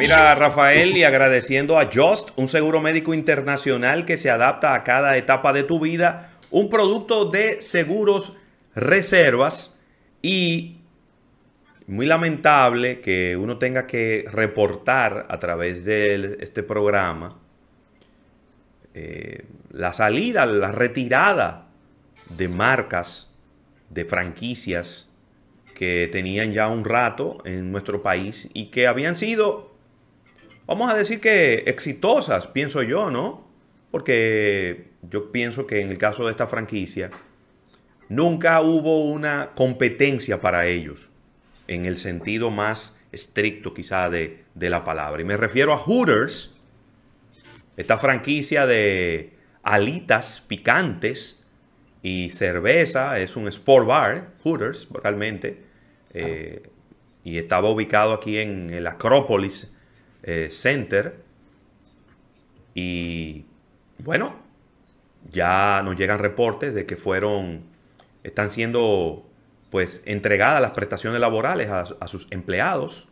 Mira, Rafael, y agradeciendo a Just, un seguro médico internacional que se adapta a cada etapa de tu vida, un producto de seguros reservas y muy lamentable que uno tenga que reportar a través de este programa eh, la salida, la retirada de marcas, de franquicias que tenían ya un rato en nuestro país y que habían sido vamos a decir que exitosas, pienso yo, ¿no? Porque yo pienso que en el caso de esta franquicia, nunca hubo una competencia para ellos, en el sentido más estricto quizá de, la palabra. Y me refiero a Hooters, esta franquicia de alitas picantes y cerveza, es un sport bar, Hooters realmente, eh, y estaba ubicado aquí en, el Acrópolis eh, center. Y bueno, ya nos llegan reportes de que fueron, están siendo pues entregadas las prestaciones laborales a sus empleados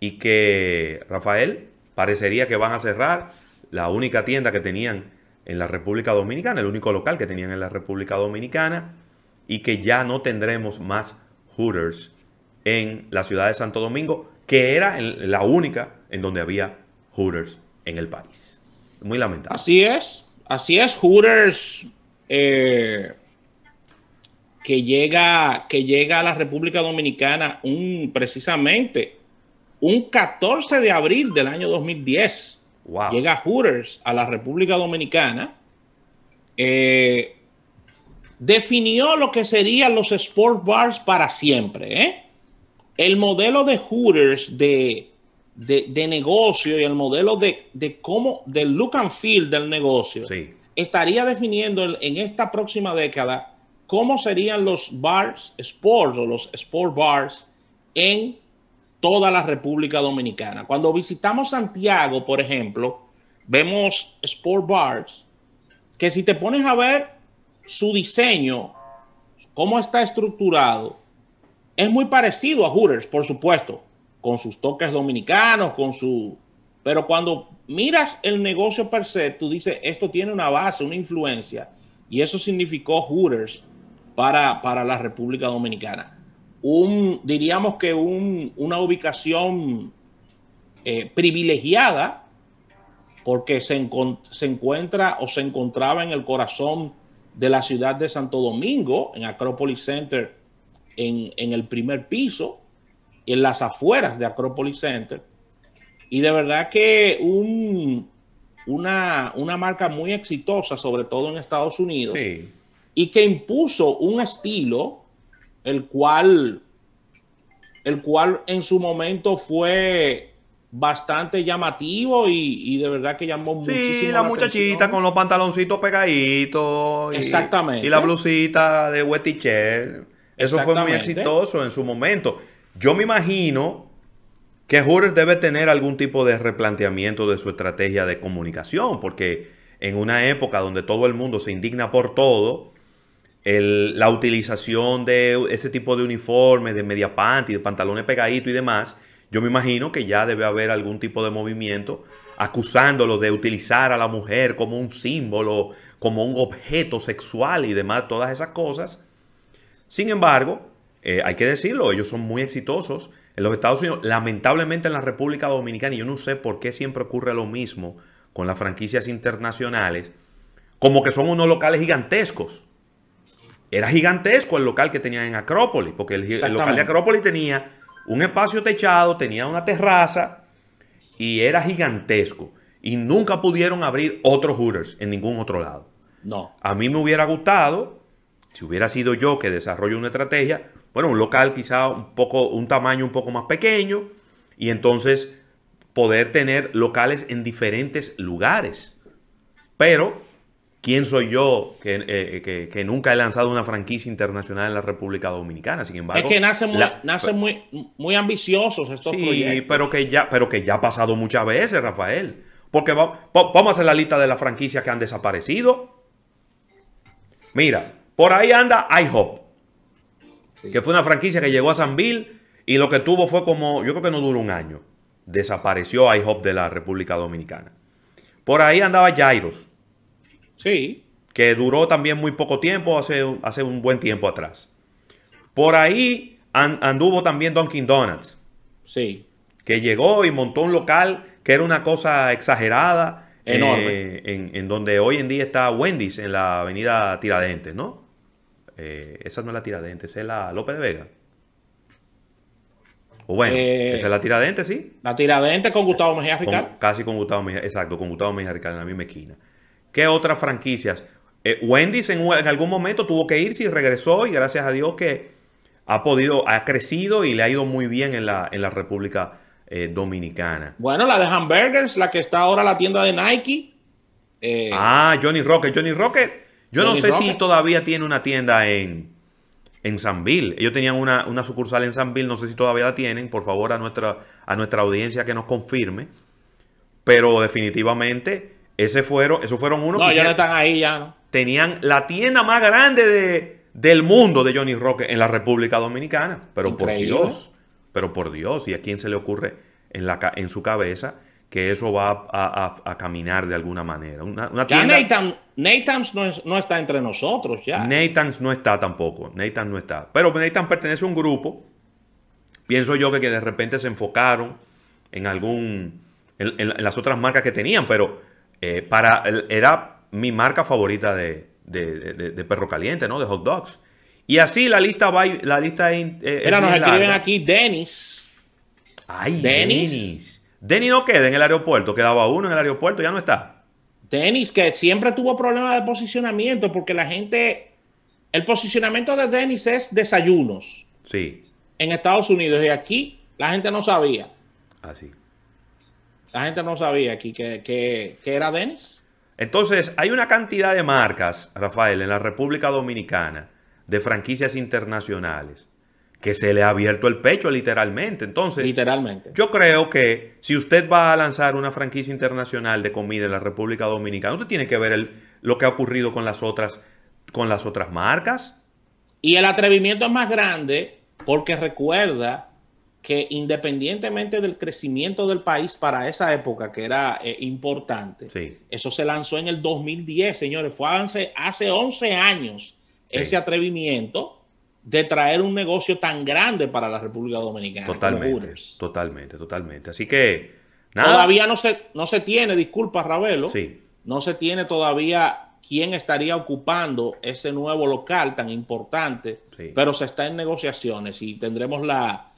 y que Rafael parecería que van a cerrar la única tienda que tenían en la República Dominicana, el único local que tenían en la República Dominicana y que ya no tendremos más Hooters en la ciudad de Santo Domingo, que era la única en donde había Hooters en el país. Muy lamentable. Así es, así es, Hooters eh, que, llega, que llega a la República Dominicana un, precisamente un 14 de abril del año 2010. Llega Hooters a la República Dominicana. Eh, definió lo que serían los sport bars para siempre. ¿eh? el modelo de Hooters de, negocio y el modelo de, cómo, del look and feel del negocio, estaría definiendo en esta próxima década cómo serían los bars sports o los sport bars en toda la República Dominicana. Cuando visitamos Santiago, por ejemplo, vemos sport bars que si te pones a ver su diseño, cómo está estructurado, es muy parecido a Hooters, por supuesto, con sus toques dominicanos, con su... Pero cuando miras el negocio per se, tú dices, esto tiene una base, una influencia, y eso significó Hooters para, la República Dominicana. Un, diríamos que una ubicación eh, privilegiada, porque se, se encuentra o se encontraba en el corazón de la ciudad de Santo Domingo, en Acropolis Center, en, el primer piso, en las afueras de Acropolis Center. Y de verdad que un, una, marca muy exitosa, sobre todo en Estados Unidos, y que impuso un estilo, el cual, el cual en su momento fue bastante llamativo y, de verdad que llamó sí, muchísimo la, muchachita con los pantaloncitos pegaditos. Exactamente. Y, la blusita de wet t eso fue muy exitoso en su momento. Yo me imagino que Hooters debe tener algún tipo de replanteamiento de su estrategia de comunicación, porque en una época donde todo el mundo se indigna por todo, la utilización de ese tipo de uniformes, de media panty, de pantalones pegaditos y demás, yo me imagino que ya debe haber algún tipo de movimiento acusándolo de utilizar a la mujer como un símbolo, como un objeto sexual y demás, todas esas cosas sin embargo, eh, hay que decirlo, ellos son muy exitosos en los Estados Unidos. Lamentablemente en la República Dominicana, y yo no sé por qué siempre ocurre lo mismo con las franquicias internacionales, como que son unos locales gigantescos. Era gigantesco el local que tenían en Acrópolis, porque el, local de Acrópolis tenía un espacio techado, tenía una terraza y era gigantesco. Y nunca pudieron abrir otros Hooters en ningún otro lado. No. A mí me hubiera gustado si hubiera sido yo que desarrollo una estrategia, bueno, un local quizá un poco, un tamaño un poco más pequeño y entonces poder tener locales en diferentes lugares. Pero, ¿quién soy yo que, eh, eh, nunca he lanzado una franquicia internacional en la República Dominicana? Sin embargo, es que nacen muy, muy, muy, ambiciosos estos sí, pero que ya, pero que ya ha pasado muchas veces, Rafael. Porque vamos a hacer la lista de las franquicias que han desaparecido. Mira, por ahí anda IHOP, que fue una franquicia que llegó a San Bill y lo que tuvo fue como, yo creo que no duró un año. Desapareció IHOP de la República Dominicana. Por ahí andaba Jairos. Sí. Que duró también muy poco tiempo, hace, hace un buen tiempo atrás. Por ahí anduvo también Dunkin' Donuts. Sí. Que llegó y montó un local que era una cosa exagerada. Enorme. Eh, en, en donde hoy en día está Wendy's en la avenida Tiradentes, ¿no? Eh, esa no es la Tiradentes, es la López de Vega. O bueno, eh, esa es la Tiradentes, sí. La Tiradentes con Gustavo Mejía Rical. casi con Gustavo Mejía, exacto, con Gustavo Mejía Ricard en la misma esquina. ¿Qué otras franquicias? Wendy eh, Wendy's en, algún momento tuvo que irse y regresó y gracias a Dios que ha podido, ha crecido y le ha ido muy bien en la, en la República Dominicana. Bueno, la de Hamburgers, la que está ahora la tienda de Nike. ah, Johnny Rocket, Johnny Rocket yo no sé si todavía tiene una tienda en, en Sanville. Ellos tenían una, sucursal en Sanville, no sé si todavía la tienen. Por favor, a nuestra, a nuestra audiencia que nos confirme. Pero definitivamente, ese fueron, esos fueron unos que. ya están Tenían la tienda más grande de, del mundo de Johnny Rock en la República Dominicana. Pero por Dios. Pero por Dios. ¿Y a quién se le ocurre en, la, en su cabeza que eso va a, caminar de alguna manera. Una, ya Nathan, Nathan's no, está entre nosotros ya. Nathan's no está tampoco, Nathan no está. Pero Nathan pertenece a un grupo, pienso yo que, que de repente se enfocaron en algún, en, las otras marcas que tenían, pero eh, para, era mi marca favorita de, perro caliente, ¿no? De hot dogs. Y así la lista va, la lista es, eh, nos escriben aquí Dennis. Ay, Dennis. Denny no queda en el aeropuerto, quedaba uno en el aeropuerto, ya no está. Dennis, que siempre tuvo problemas de posicionamiento porque la gente. El posicionamiento de Dennis es desayunos. Sí. En Estados Unidos y aquí la gente no sabía. Así. Ah, la gente no sabía aquí que, era Dennis. Entonces, hay una cantidad de marcas, Rafael, en la República Dominicana, de franquicias internacionales que se le ha abierto el pecho literalmente. Entonces, literalmente. yo creo que si usted va a lanzar una franquicia internacional de comida en la República Dominicana, usted tiene que ver lo que ha ocurrido con las, otras, con las otras marcas. Y el atrevimiento es más grande porque recuerda que independientemente del crecimiento del país para esa época, que era eh, importante, sí. eso se lanzó en el 2010, señores, fue hace, hace 11 años ese atrevimiento de traer un negocio tan grande para la República Dominicana. Totalmente, totalmente, totalmente. Así que nada. Todavía no se, no se tiene, disculpa Ravelo, sí. no se tiene todavía quién estaría ocupando ese nuevo local tan importante, pero se está en negociaciones y tendremos la,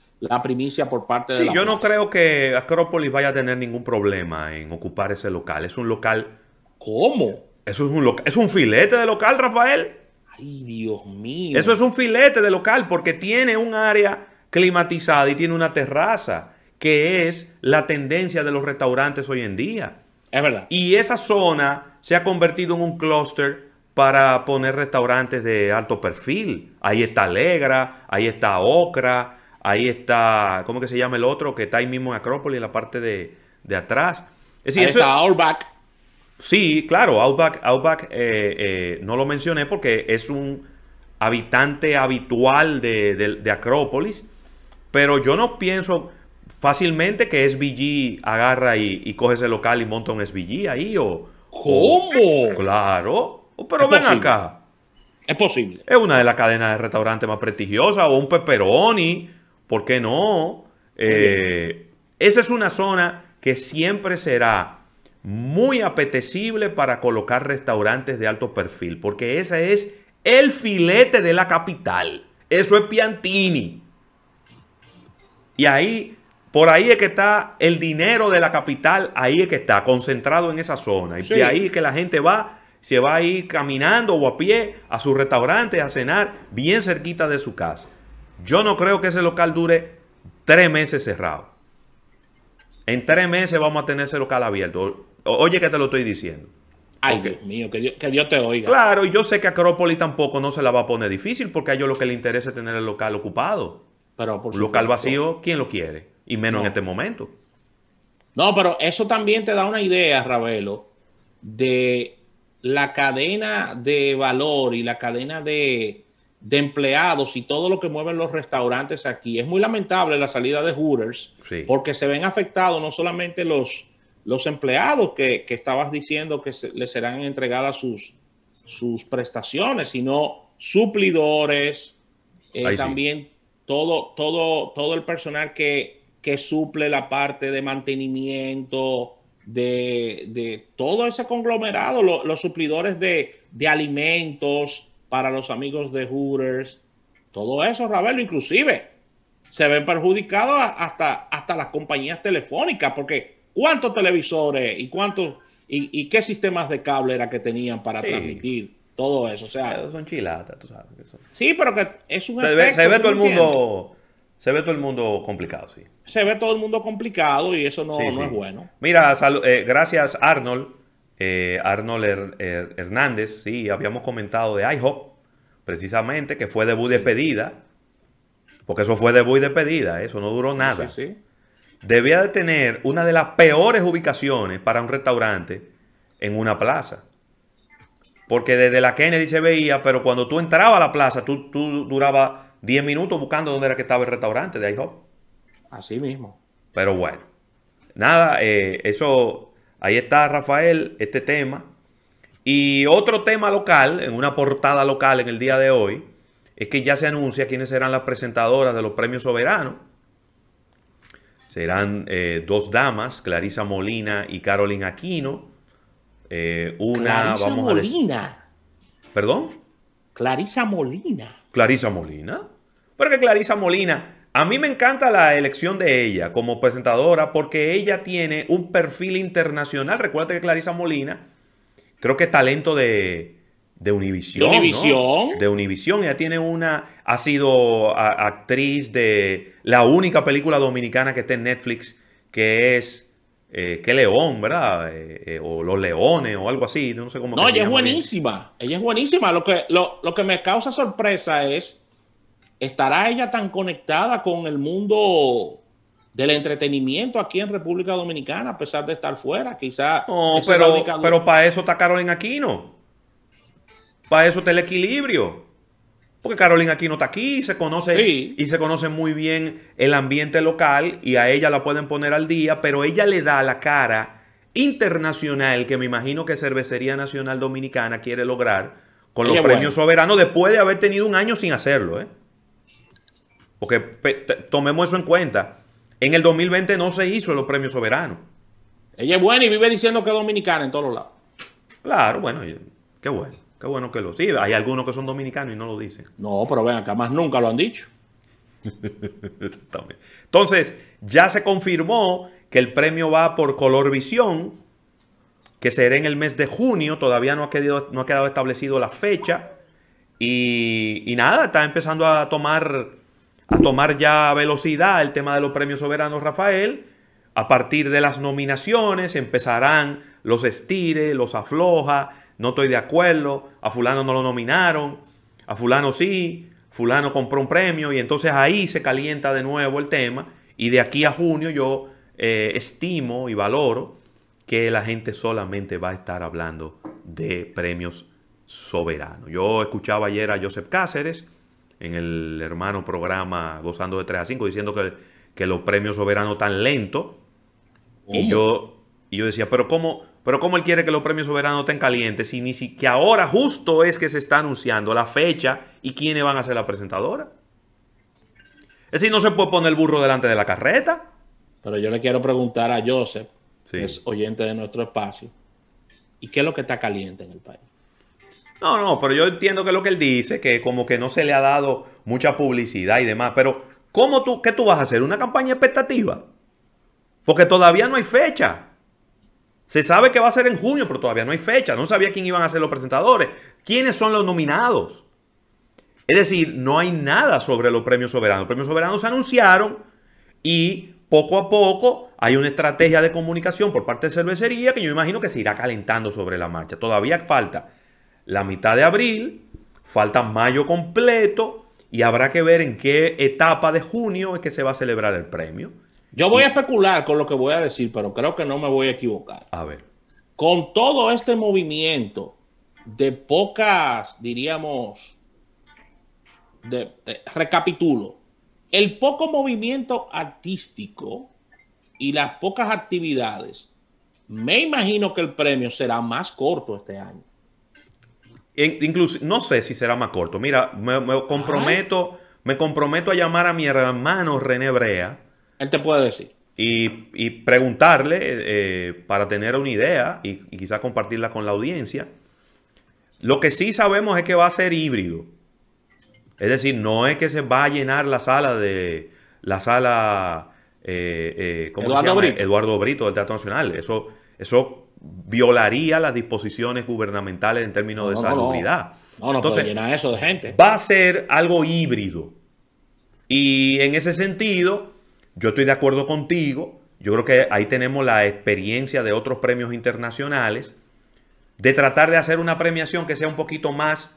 primicia por parte de sí, Yo no creo que Acrópolis vaya a tener ningún problema en ocupar ese local. Es un local... ¿Cómo? Eso es un, es un filete de local, Rafael. Ay, Dios mío. Eso es un filete de local porque tiene un área climatizada y tiene una terraza, que es la tendencia de los restaurantes hoy en día. Es verdad. Y esa zona se ha convertido en un clúster para poner restaurantes de alto perfil. Ahí está Alegra, ahí está Ocra, ahí está, ¿cómo que se llama el otro? Que está ahí mismo en Acrópolis, en la parte de, atrás. Es decir, ahí está Sí, claro, Outback, Outback eh, eh, no lo mencioné porque es un habitante habitual de, Acrópolis, pero yo no pienso fácilmente que SBG agarra y, coge ese local y monta un SBG ahí o... ¿Cómo? claro, oh, pero ven acá. Es posible. Es una de las cadenas de restaurantes más prestigiosas o un pepperoni, ¿por qué no? Eh, esa es una zona que siempre será muy apetecible para colocar restaurantes de alto perfil, porque ese es el filete de la capital. Eso es Piantini. Y ahí, por ahí es que está el dinero de la capital, ahí es que está, concentrado en esa zona. Y de ahí es que la gente va, se va a ir caminando o a pie a su restaurante a cenar bien cerquita de su casa. Yo no creo que ese local dure tres meses cerrado. En tres meses vamos a tener ese local abierto. Oye, que te lo estoy diciendo. Ay, Dios mío, que Dios, te oiga. Claro, y yo sé que Acrópolis tampoco no se la va a poner difícil porque a ellos lo que les interesa es tener el local ocupado. Pero por supuesto. local vacío, ¿quién lo quiere? Y menos en este momento. No, pero eso también te da una idea, Ravelo, de la cadena de valor y la cadena de, empleados y todo lo que mueven los restaurantes aquí. Es muy lamentable la salida de Hooters porque se ven afectados no solamente los los empleados que, estabas diciendo que se, les serán entregadas sus, sus prestaciones, sino suplidores, eh, también todo, todo, todo el personal que, suple la parte de mantenimiento, de, todo ese conglomerado, los suplidores de, alimentos para los amigos de Hooters, todo eso, Ravelo, inclusive se ven perjudicados hasta, hasta las compañías telefónicas, porque ¿Cuántos televisores y cuántos y, qué sistemas de cable era que tenían para transmitir todo eso? son chilatas, tú sabes. Sí, pero que es un se efecto, Ve, se ve todo el mundo. Se ve todo el mundo complicado, sí. Se ve todo el mundo complicado y eso no, es bueno. Mira, eh, gracias Arnold, eh, Arnold Hernández, sí, habíamos comentado de IHOP, precisamente, que fue debut de pedida, porque eso fue debut de pedida, eso no duró nada. Sí, sí debía de tener una de las peores ubicaciones para un restaurante en una plaza. Porque desde la Kennedy se veía, pero cuando tú entrabas a la plaza, tú, tú durabas 10 minutos buscando dónde era que estaba el restaurante de IHOP. Así mismo. Pero bueno, nada, eh, eso, ahí está Rafael, este tema. Y otro tema local, en una portada local en el día de hoy, es que ya se anuncia quiénes serán las presentadoras de los premios soberanos serán eh, dos damas, Clarisa Molina y Carolyn Aquino. Eh, una, Clarisa Molina. ¿Perdón? Clarisa Molina. Clarisa Molina. Porque Clarisa Molina, a mí me encanta la elección de ella como presentadora porque ella tiene un perfil internacional. Recuerda que Clarisa Molina, creo que es talento de, de Univisión. De Univisión. Ella tiene una. Ha sido actriz de la única película dominicana que está en Netflix, que es. Eh, que León, verdad? Eh, eh, o Los Leones o algo así. No sé cómo. No, ella es buenísima. Ella es buenísima. Lo que, lo, que me causa sorpresa es. ¿Estará ella tan conectada con el mundo del entretenimiento aquí en República Dominicana, a pesar de estar fuera? quizás. No, pero, pero para eso está Carolina Aquino. Para eso está el equilibrio. Porque Carolina aquí no está aquí, se conoce y se conoce muy bien el ambiente local y a ella la pueden poner al día, pero ella le da la cara internacional que me imagino que Cervecería Nacional Dominicana quiere lograr con los premios soberanos después de haber tenido un año sin hacerlo, ¿eh? Porque tomemos eso en cuenta. En el 2020 no se hizo los premios soberanos. Ella es buena y vive diciendo que es dominicana en todos los lados. Claro, bueno, qué bueno. Qué bueno que lo sí. Hay algunos que son dominicanos y no lo dicen. No, pero ven acá, más nunca lo han dicho. Entonces, ya se confirmó que el premio va por color visión, que será en el mes de junio. Todavía no ha, quedado, no ha quedado establecido la fecha. Y, nada, está empezando a tomar, a tomar ya velocidad el tema de los premios soberanos, Rafael. A partir de las nominaciones empezarán los estires, los afloja, no estoy de acuerdo, a fulano no lo nominaron, a fulano sí, fulano compró un premio y entonces ahí se calienta de nuevo el tema y de aquí a junio yo eh, estimo y valoro que la gente solamente va a estar hablando de premios soberanos. Yo escuchaba ayer a Joseph Cáceres en el hermano programa Gozando de 3 a 5 diciendo que, los premios soberanos tan lento. Y yo, y yo decía, pero ¿cómo? Pero ¿cómo él quiere que los premios soberanos estén calientes si ni siquiera ahora justo es que se está anunciando la fecha y quiénes van a ser la presentadora? Es decir, no se puede poner el burro delante de la carreta. Pero yo le quiero preguntar a Joseph, que es oyente de nuestro espacio, ¿y qué es lo que está caliente en el país? No, no, pero yo entiendo que lo que él dice, que como que no se le ha dado mucha publicidad y demás, pero ¿cómo tú, qué tú vas a hacer? ¿Una campaña expectativa? Porque todavía no hay fecha. Se sabe que va a ser en junio, pero todavía no hay fecha. No sabía quién iban a ser los presentadores. ¿Quiénes son los nominados? Es decir, no hay nada sobre los premios soberanos. Los premios soberanos se anunciaron y poco a poco hay una estrategia de comunicación por parte de cervecería que yo imagino que se irá calentando sobre la marcha. Todavía falta la mitad de abril, falta mayo completo y habrá que ver en qué etapa de junio es que se va a celebrar el premio. Yo voy a especular con lo que voy a decir, pero creo que no me voy a equivocar. A ver. Con todo este movimiento de pocas, diríamos, de, eh, recapitulo, el poco movimiento artístico y las pocas actividades, me imagino que el premio será más corto este año. Incluso, no sé si será más corto. Mira, me, comprometo, me comprometo a llamar a mi hermano René Brea él te puede decir. Y, preguntarle eh, para tener una idea y, quizás compartirla con la audiencia. Lo que sí sabemos es que va a ser híbrido. Es decir, no es que se va a llenar la sala de la sala eh, eh, ¿cómo Eduardo, se llama? Brito. Eduardo Brito del Teatro Nacional. Eso, eso violaría las disposiciones gubernamentales en términos de no, No, no, no Entonces, llenar eso de gente. Va a ser algo híbrido. Y en ese sentido, yo estoy de acuerdo contigo, yo creo que ahí tenemos la experiencia de otros premios internacionales, de tratar de hacer una premiación que sea un poquito más,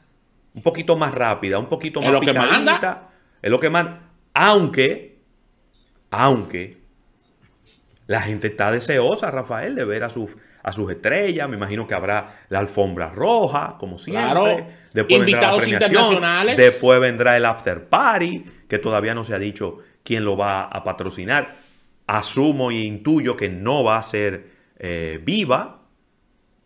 un poquito más rápida, un poquito más picadita. Es lo que manda. Aunque, aunque, la gente está deseosa, Rafael, de ver a sus a sus estrellas, me imagino que habrá la alfombra roja, como siempre. Claro. Invitados vendrá después vendrá el after party, que todavía no se ha dicho quién lo va a patrocinar. Asumo e intuyo que no va a ser eh, viva,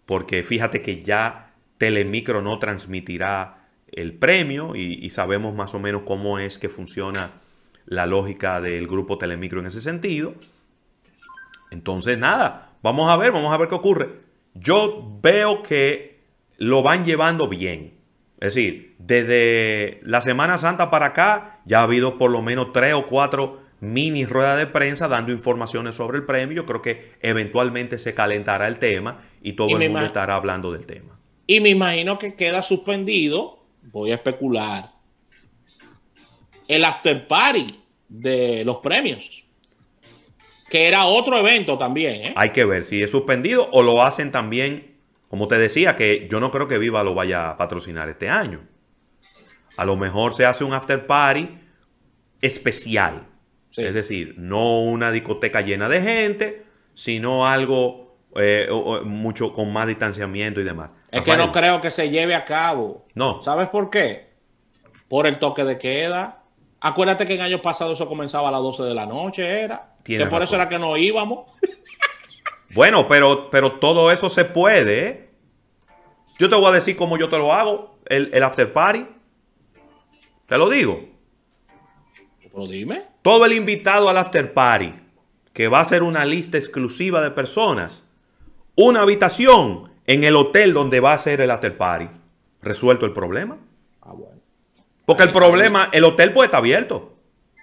porque fíjate que ya Telemicro no transmitirá el premio y, y sabemos más o menos cómo es que funciona la lógica del grupo Telemicro en ese sentido. Entonces, nada, vamos a ver, vamos a ver qué ocurre. Yo veo que lo van llevando bien. Es decir, desde la Semana Santa para acá ya ha habido por lo menos tres o cuatro mini ruedas de prensa dando informaciones sobre el premio. Yo creo que eventualmente se calentará el tema y todo el mundo estará hablando del tema. Y me imagino que queda suspendido, voy a especular, el after party de los premios, que era otro evento también. ¿eh? Hay que ver si es suspendido o lo hacen también como te decía, que yo no creo que Viva lo vaya a patrocinar este año. A lo mejor se hace un after party especial. Es decir, no una discoteca llena de gente, sino algo eh, mucho con más distanciamiento y demás. Es que no creo que se lleve a cabo. No. ¿Sabes por qué? Por el toque de queda. Acuérdate que en años pasados eso comenzaba a las 12 de la noche, era. por eso era que no íbamos. Bueno, pero, pero todo eso se puede. Yo te voy a decir cómo yo te lo hago, el, el after party. Te lo digo. Pero dime. Todo el invitado al after party, que va a ser una lista exclusiva de personas, una habitación en el hotel donde va a ser el after party. ¿Resuelto el problema? Ah, bueno. Porque el problema, el hotel puede estar abierto.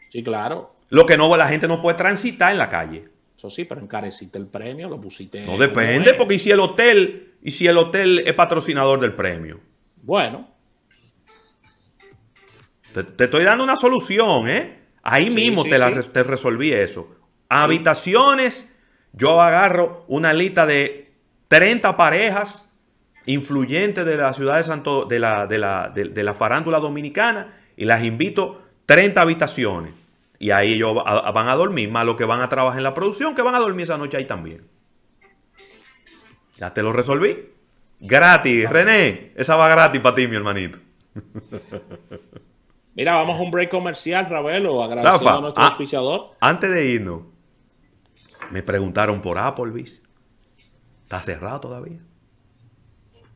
Sí, claro. Lo que no, la gente no puede transitar en la calle. Eso sí, pero encareciste el premio, lo pusiste. No depende, porque si el hotel, y si el hotel es patrocinador del premio. Bueno. Te, estoy dando una solución, ¿eh? Ahí mismo te, resolví eso. Habitaciones, yo agarro una lista de 30 parejas influyentes de la ciudad de Santo, de la, de la, de la farándula dominicana, y las invito 30 habitaciones. Y ahí ellos van a dormir, más los que van a trabajar en la producción, que van a dormir esa noche ahí también. Ya te lo resolví. Gratis, René. Esa va gratis para ti, mi hermanito. Mira, vamos a un break comercial, Ravelo. Agradeciendo a nuestro auspiciador. Antes de irnos, me preguntaron por Applebee's. ¿Está cerrado todavía?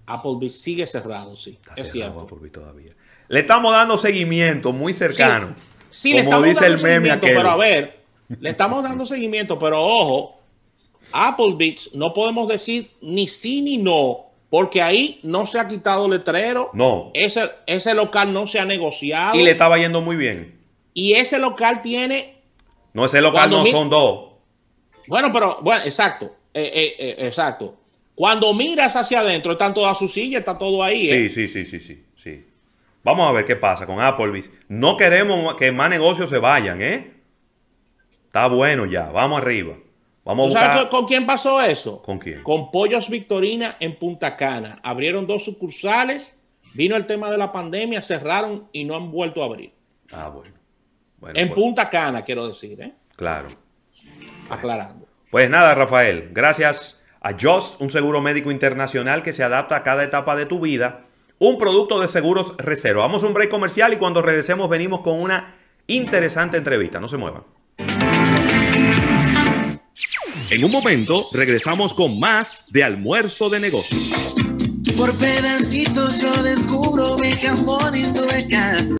Applebee's sigue cerrado, sí. Está cerrado Applebee's todavía. Le estamos dando seguimiento muy cercano. Sí, Como le estamos dice el meme Pero a ver, le estamos dando seguimiento, pero ojo, Applebee's no podemos decir ni sí ni no, porque ahí no se ha quitado letrero. No. Ese, ese local no se ha negociado. Y le estaba yendo muy bien. Y ese local tiene. No, ese local no son dos. Bueno, pero, bueno, exacto. Eh, eh, eh, exacto. Cuando miras hacia adentro, están todas sus sillas, está todo ahí. sí, sí, sí, sí, sí. Vamos a ver qué pasa con Applebee's. No queremos que más negocios se vayan, ¿eh? Está bueno ya, vamos arriba. Vamos con quién pasó eso? ¿Con quién? Con Pollos Victorina en Punta Cana. Abrieron dos sucursales, vino el tema de la pandemia, cerraron y no han vuelto a abrir. Ah, bueno. en pues- Punta Cana, quiero decir, ¿eh? Claro. Aclarando. Pues nada, Rafael, gracias a Just, un seguro médico internacional que se adapta a cada etapa de tu vida un producto de seguros reserva. Vamos a un break comercial y cuando regresemos venimos con una interesante entrevista. No se muevan. En un momento regresamos con más de almuerzo de negocios. Por pedacitos yo descubro mi